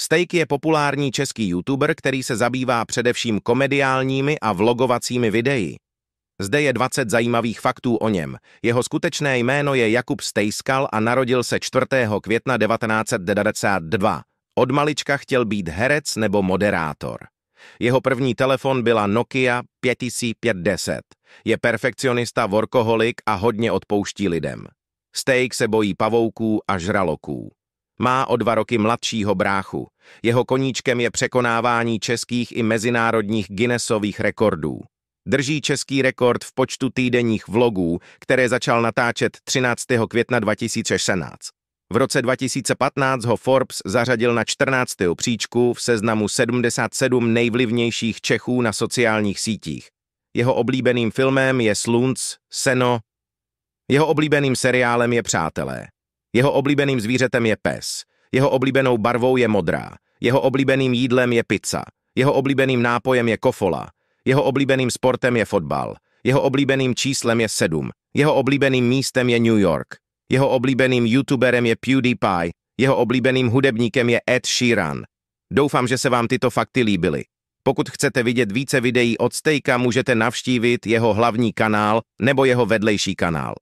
Steak je populární český youtuber, který se zabývá především komediálními a vlogovacími videi. Zde je 20 zajímavých faktů o něm. Jeho skutečné jméno je Jakub Stejskal a narodil se 4. května 1992. Od malička chtěl být herec nebo moderátor. Jeho první telefon byla Nokia 5510. Je perfekcionista, workoholik a hodně odpouští lidem. Steak se bojí pavouků a žraloků. Má o dva roky mladšího bráchu. Jeho koníčkem je překonávání českých i mezinárodních Guinnessových rekordů. Drží český rekord v počtu týdenních vlogů, které začal natáčet 13. května 2016. V roce 2015 ho Forbes zařadil na 14. příčku v seznamu 77 nejvlivnějších Čechů na sociálních sítích. Jeho oblíbeným filmem je Slunc, Seno. Jeho oblíbeným seriálem je Přátelé. Jeho oblíbeným zvířetem je pes. Jeho oblíbenou barvou je modrá. Jeho oblíbeným jídlem je pizza. Jeho oblíbeným nápojem je kofola. Jeho oblíbeným sportem je fotbal. Jeho oblíbeným číslem je sedm. Jeho oblíbeným místem je New York. Jeho oblíbeným youtuberem je PewDiePie. Jeho oblíbeným hudebníkem je Ed Sheeran. Doufám, že se vám tyto fakty líbily. Pokud chcete vidět více videí od Stejka, můžete navštívit jeho hlavní kanál nebo jeho vedlejší kanál.